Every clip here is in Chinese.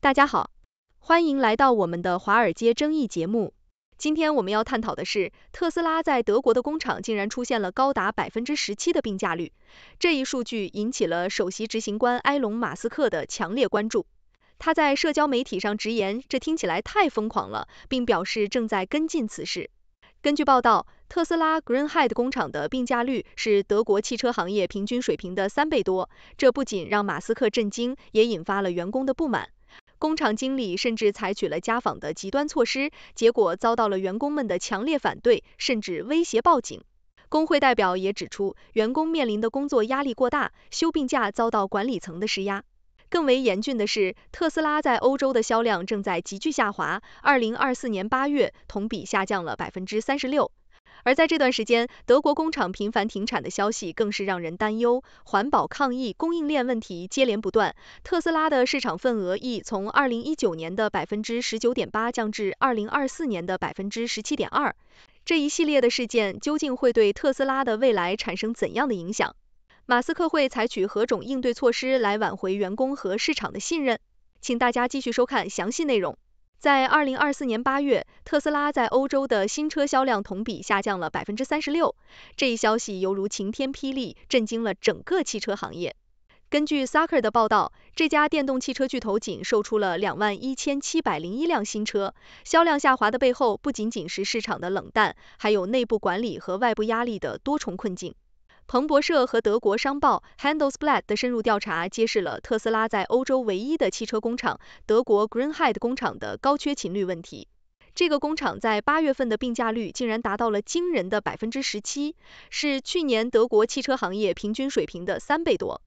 大家好，欢迎来到我们的华尔街争议节目。今天我们要探讨的是，特斯拉在德国的工厂竟然出现了高达百分之十七的病假率，这一数据引起了首席执行官埃隆马斯克的强烈关注。他在社交媒体上直言，这听起来太疯狂了，并表示正在跟进此事。根据报道，特斯拉 Greenhead 工厂的病假率是德国汽车行业平均水平的三倍多，这不仅让马斯克震惊，也引发了员工的不满。工厂经理甚至采取了家访的极端措施，结果遭到了员工们的强烈反对，甚至威胁报警。工会代表也指出，员工面临的工作压力过大，休病假遭到管理层的施压。更为严峻的是，特斯拉在欧洲的销量正在急剧下滑，二零二四年八月同比下降了百分之三十六。而在这段时间，德国工厂频繁停产的消息更是让人担忧。环保抗议、供应链问题接连不断，特斯拉的市场份额亦从二零一九年的百分之十九点八降至二零二四年的百分之十七点二。这一系列的事件究竟会对特斯拉的未来产生怎样的影响？马斯克会采取何种应对措施来挽回员工和市场的信任？请大家继续收看详细内容。在2024年8月，特斯拉在欧洲的新车销量同比下降了百分之三十六，这一消息犹如晴天霹雳，震惊了整个汽车行业。根据 s u c k e r 的报道，这家电动汽车巨头仅售出了21,701辆新车。销量下滑的背后，不仅仅是市场的冷淡，还有内部管理和外部压力的多重困境。彭博社和德国商报 Handelsblatt 的深入调查揭示了特斯拉在欧洲唯一的汽车工厂——德国 Greenhead 工厂的高缺勤率问题。这个工厂在八月份的病假率竟然达到了惊人的百分之十七，是去年德国汽车行业平均水平的三倍多。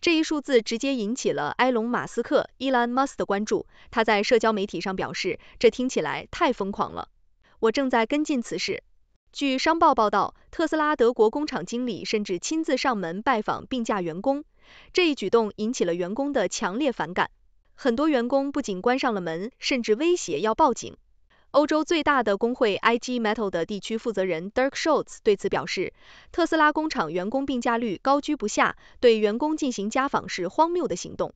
这一数字直接引起了埃隆·马斯克 （Elon Musk） 的关注。他在社交媒体上表示：“这听起来太疯狂了，我正在跟进此事。”据商报报道，特斯拉德国工厂经理甚至亲自上门拜访病假员工，这一举动引起了员工的强烈反感。很多员工不仅关上了门，甚至威胁要报警。欧洲最大的工会 IG Metal 的地区负责人 Dirk Scholz 对此表示，特斯拉工厂员工病假率高居不下，对员工进行家访是荒谬的行动。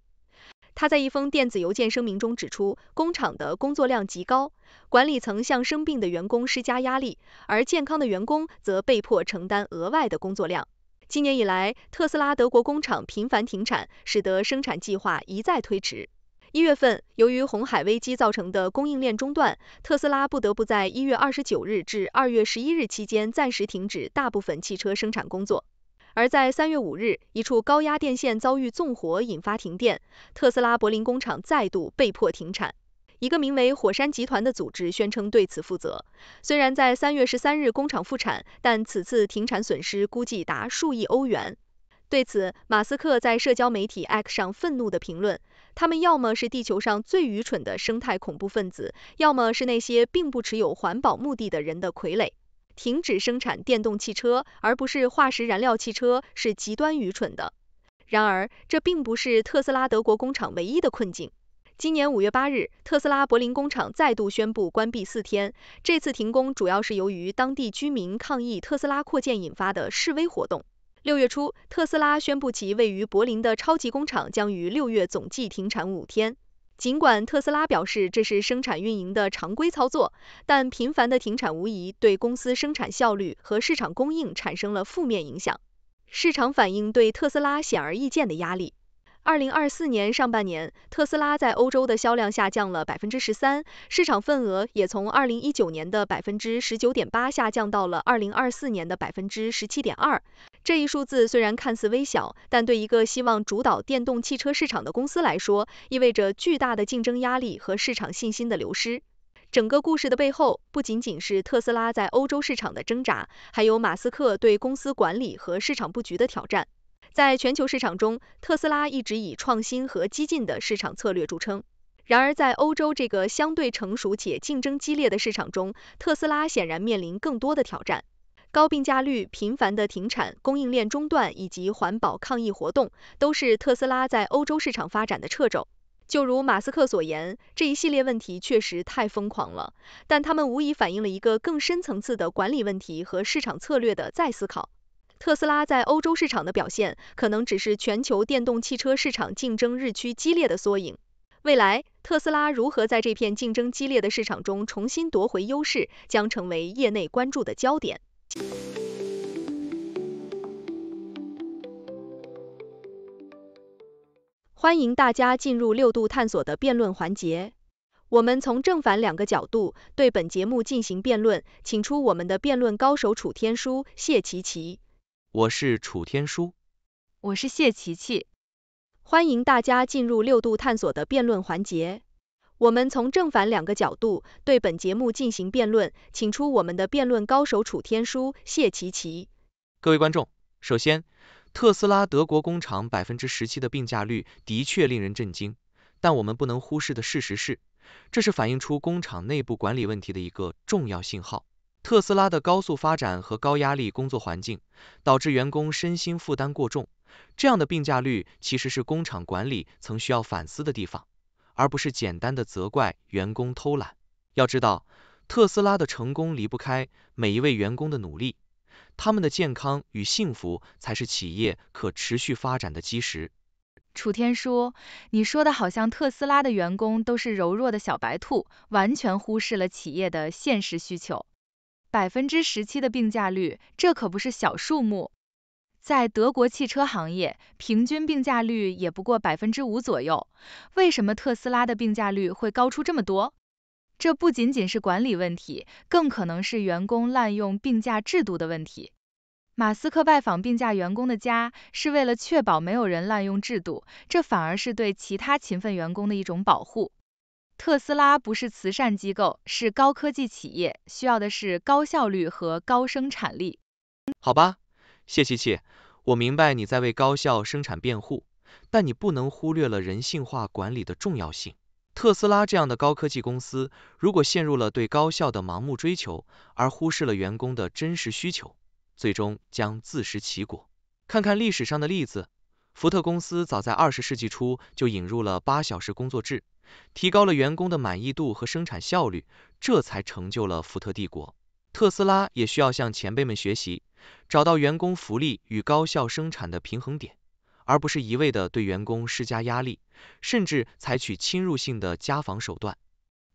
他在一封电子邮件声明中指出，工厂的工作量极高，管理层向生病的员工施加压力，而健康的员工则被迫承担额外的工作量。今年以来，特斯拉德国工厂频繁停产，使得生产计划一再推迟。一月份，由于红海危机造成的供应链中断，特斯拉不得不在一月二十九日至二月十一日期间暂时停止大部分汽车生产工作。而在三月五日，一处高压电线遭遇纵火，引发停电，特斯拉柏林工厂再度被迫停产。一个名为“火山集团”的组织宣称对此负责。虽然在三月十三日工厂复产，但此次停产损失估计达数亿欧元。对此，马斯克在社交媒体 X 上愤怒的评论：“他们要么是地球上最愚蠢的生态恐怖分子，要么是那些并不持有环保目的的人的傀儡。”停止生产电动汽车，而不是化石燃料汽车，是极端愚蠢的。然而，这并不是特斯拉德国工厂唯一的困境。今年5月8日，特斯拉柏林工厂再度宣布关闭四天。这次停工主要是由于当地居民抗议特斯拉扩建引发的示威活动。六月初，特斯拉宣布其位于柏林的超级工厂将于六月总计停产五天。尽管特斯拉表示这是生产运营的常规操作，但频繁的停产无疑对公司生产效率和市场供应产生了负面影响。市场反应对特斯拉显而易见的压力。二零二四年上半年，特斯拉在欧洲的销量下降了百分之十三，市场份额也从二零一九年的百分之十九点八下降到了二零二四年的百分之十七点二。这一数字虽然看似微小，但对一个希望主导电动汽车市场的公司来说，意味着巨大的竞争压力和市场信心的流失。整个故事的背后，不仅仅是特斯拉在欧洲市场的挣扎，还有马斯克对公司管理和市场布局的挑战。在全球市场中，特斯拉一直以创新和激进的市场策略著称。然而，在欧洲这个相对成熟且竞争激烈的市场中，特斯拉显然面临更多的挑战。高并假率、频繁的停产、供应链中断以及环保抗议活动，都是特斯拉在欧洲市场发展的掣肘。就如马斯克所言，这一系列问题确实太疯狂了，但他们无疑反映了一个更深层次的管理问题和市场策略的再思考。特斯拉在欧洲市场的表现，可能只是全球电动汽车市场竞争日趋激烈的缩影。未来，特斯拉如何在这片竞争激烈的市场中重新夺回优势，将成为业内关注的焦点。欢迎大家进入六度探索的辩论环节。我们从正反两个角度对本节目进行辩论，请出我们的辩论高手楚天舒、谢琪琪。我是楚天舒。我是谢琪琪。欢迎大家进入六度探索的辩论环节。我们从正反两个角度对本节目进行辩论，请出我们的辩论高手楚天舒、谢琪琪。各位观众，首先，特斯拉德国工厂百分之十七的病假率的确令人震惊，但我们不能忽视的事实是，这是反映出工厂内部管理问题的一个重要信号。特斯拉的高速发展和高压力工作环境导致员工身心负担过重，这样的病假率其实是工厂管理层需要反思的地方。而不是简单的责怪员工偷懒。要知道，特斯拉的成功离不开每一位员工的努力，他们的健康与幸福才是企业可持续发展的基石。楚天舒，你说的好像特斯拉的员工都是柔弱的小白兔，完全忽视了企业的现实需求。百分之十七的病假率，这可不是小数目。在德国汽车行业，平均病假率也不过百分之五左右。为什么特斯拉的病假率会高出这么多？这不仅仅是管理问题，更可能是员工滥用病假制度的问题。马斯克拜访病假员工的家，是为了确保没有人滥用制度，这反而是对其他勤奋员工的一种保护。特斯拉不是慈善机构，是高科技企业，需要的是高效率和高生产力。好吧。谢琪琪，我明白你在为高效生产辩护，但你不能忽略了人性化管理的重要性。特斯拉这样的高科技公司，如果陷入了对高效的盲目追求，而忽视了员工的真实需求，最终将自食其果。看看历史上的例子，福特公司早在二十世纪初就引入了八小时工作制，提高了员工的满意度和生产效率，这才成就了福特帝国。特斯拉也需要向前辈们学习，找到员工福利与高效生产的平衡点，而不是一味的对员工施加压力，甚至采取侵入性的家访手段。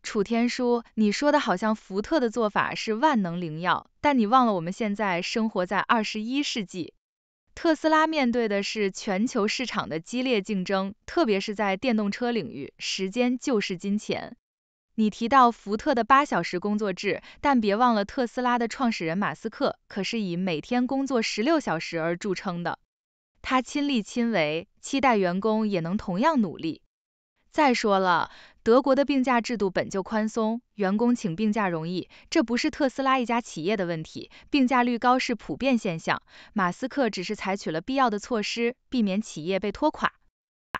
楚天舒，你说的好像福特的做法是万能灵药，但你忘了我们现在生活在二十一世纪，特斯拉面对的是全球市场的激烈竞争，特别是在电动车领域，时间就是金钱。你提到福特的八小时工作制，但别忘了特斯拉的创始人马斯克可是以每天工作十六小时而著称的。他亲力亲为，期待员工也能同样努力。再说了，德国的病假制度本就宽松，员工请病假容易，这不是特斯拉一家企业的问题。病假率高是普遍现象，马斯克只是采取了必要的措施，避免企业被拖垮。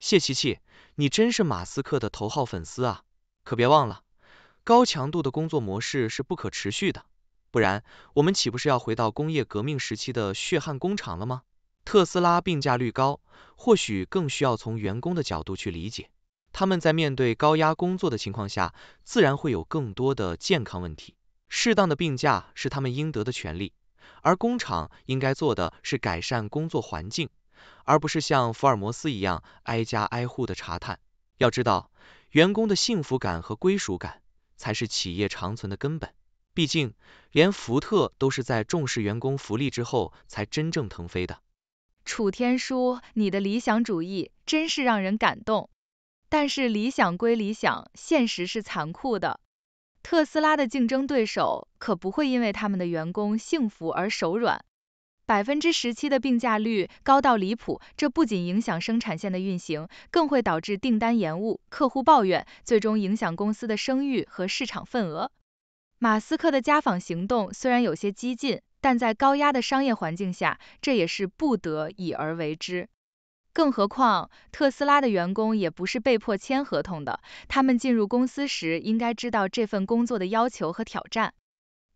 谢琪琪，你真是马斯克的头号粉丝啊，可别忘了。高强度的工作模式是不可持续的，不然我们岂不是要回到工业革命时期的血汗工厂了吗？特斯拉病假率高，或许更需要从员工的角度去理解，他们在面对高压工作的情况下，自然会有更多的健康问题。适当的病假是他们应得的权利，而工厂应该做的是改善工作环境，而不是像福尔摩斯一样挨家挨户的查探。要知道，员工的幸福感和归属感。才是企业长存的根本，毕竟连福特都是在重视员工福利之后才真正腾飞的。楚天舒，你的理想主义真是让人感动，但是理想归理想，现实是残酷的。特斯拉的竞争对手可不会因为他们的员工幸福而手软。百分之十七的病假率高到离谱，这不仅影响生产线的运行，更会导致订单延误、客户抱怨，最终影响公司的声誉和市场份额。马斯克的家访行动虽然有些激进，但在高压的商业环境下，这也是不得已而为之。更何况，特斯拉的员工也不是被迫签合同的，他们进入公司时应该知道这份工作的要求和挑战。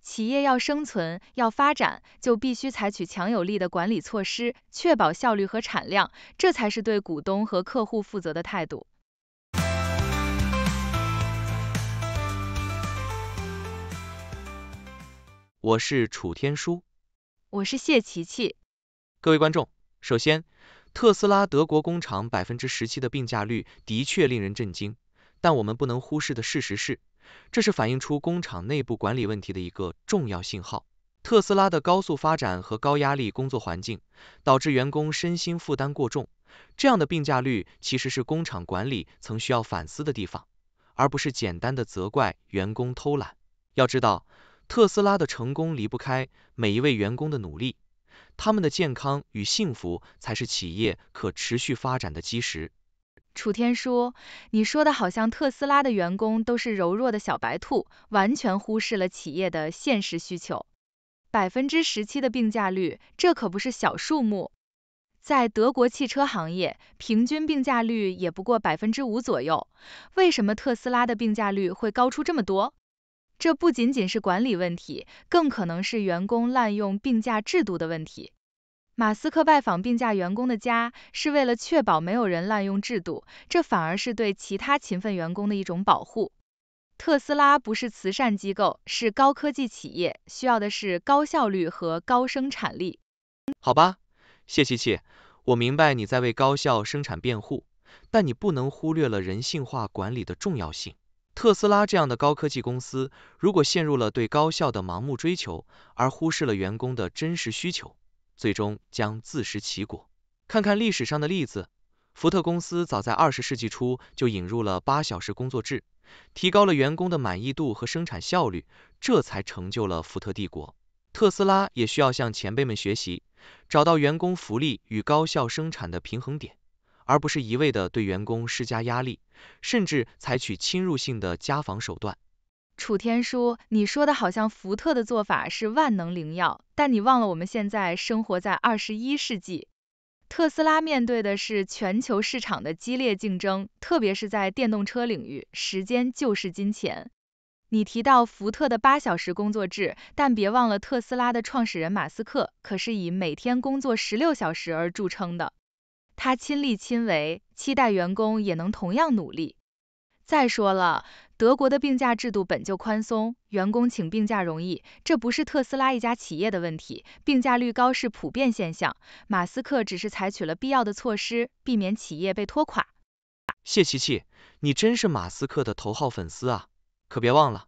企业要生存、要发展，就必须采取强有力的管理措施，确保效率和产量，这才是对股东和客户负责的态度。我是楚天舒，我是谢琪琪。各位观众，首先，特斯拉德国工厂百分之十七的病假率的确令人震惊，但我们不能忽视的事实是。这是反映出工厂内部管理问题的一个重要信号。特斯拉的高速发展和高压力工作环境，导致员工身心负担过重，这样的病假率其实是工厂管理曾需要反思的地方，而不是简单的责怪员工偷懒。要知道，特斯拉的成功离不开每一位员工的努力，他们的健康与幸福才是企业可持续发展的基石。楚天舒，你说的好像特斯拉的员工都是柔弱的小白兔，完全忽视了企业的现实需求。百分之十七的病假率，这可不是小数目。在德国汽车行业，平均病假率也不过百分之五左右。为什么特斯拉的病假率会高出这么多？这不仅仅是管理问题，更可能是员工滥用病假制度的问题。马斯克拜访病假员工的家，是为了确保没有人滥用制度，这反而是对其他勤奋员工的一种保护。特斯拉不是慈善机构，是高科技企业，需要的是高效率和高生产力。好吧，谢琪琪，我明白你在为高效生产辩护，但你不能忽略了人性化管理的重要性。特斯拉这样的高科技公司，如果陷入了对高效的盲目追求，而忽视了员工的真实需求。最终将自食其果。看看历史上的例子，福特公司早在二十世纪初就引入了八小时工作制，提高了员工的满意度和生产效率，这才成就了福特帝国。特斯拉也需要向前辈们学习，找到员工福利与高效生产的平衡点，而不是一味的对员工施加压力，甚至采取侵入性的家访手段。楚天舒，你说的好像福特的做法是万能灵药，但你忘了我们现在生活在二十一世纪，特斯拉面对的是全球市场的激烈竞争，特别是在电动车领域，时间就是金钱。你提到福特的八小时工作制，但别忘了特斯拉的创始人马斯克可是以每天工作十六小时而著称的，他亲力亲为，期待员工也能同样努力。再说了。德国的病假制度本就宽松，员工请病假容易，这不是特斯拉一家企业的问题，病假率高是普遍现象。马斯克只是采取了必要的措施，避免企业被拖垮。谢琪琪，你真是马斯克的头号粉丝啊，可别忘了，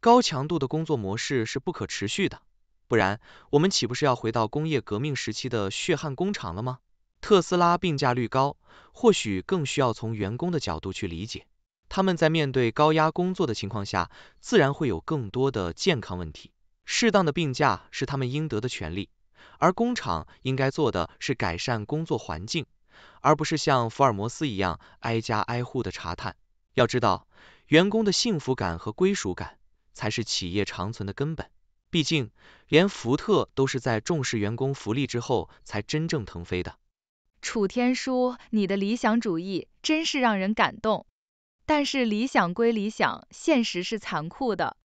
高强度的工作模式是不可持续的，不然我们岂不是要回到工业革命时期的血汗工厂了吗？特斯拉病假率高，或许更需要从员工的角度去理解。他们在面对高压工作的情况下，自然会有更多的健康问题。适当的病假是他们应得的权利，而工厂应该做的是改善工作环境，而不是像福尔摩斯一样挨家挨户的查探。要知道，员工的幸福感和归属感才是企业长存的根本。毕竟，连福特都是在重视员工福利之后才真正腾飞的。楚天舒，你的理想主义真是让人感动。但是理想归理想，现实是残酷的。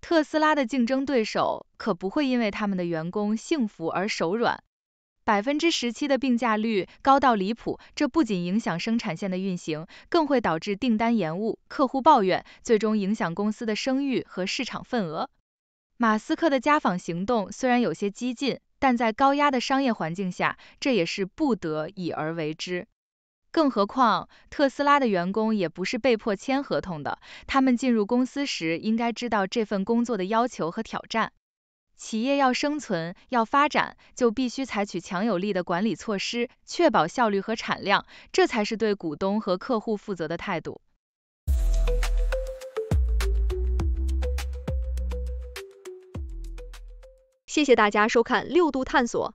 特斯拉的竞争对手可不会因为他们的员工幸福而手软。百分之十七的病假率高到离谱，这不仅影响生产线的运行，更会导致订单延误、客户抱怨，最终影响公司的声誉和市场份额。马斯克的家访行动虽然有些激进，但在高压的商业环境下，这也是不得已而为之。更何况，特斯拉的员工也不是被迫签合同的。他们进入公司时，应该知道这份工作的要求和挑战。企业要生存、要发展，就必须采取强有力的管理措施，确保效率和产量，这才是对股东和客户负责的态度。谢谢大家收看《六度探索》。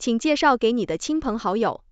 请介绍给你的亲朋好友。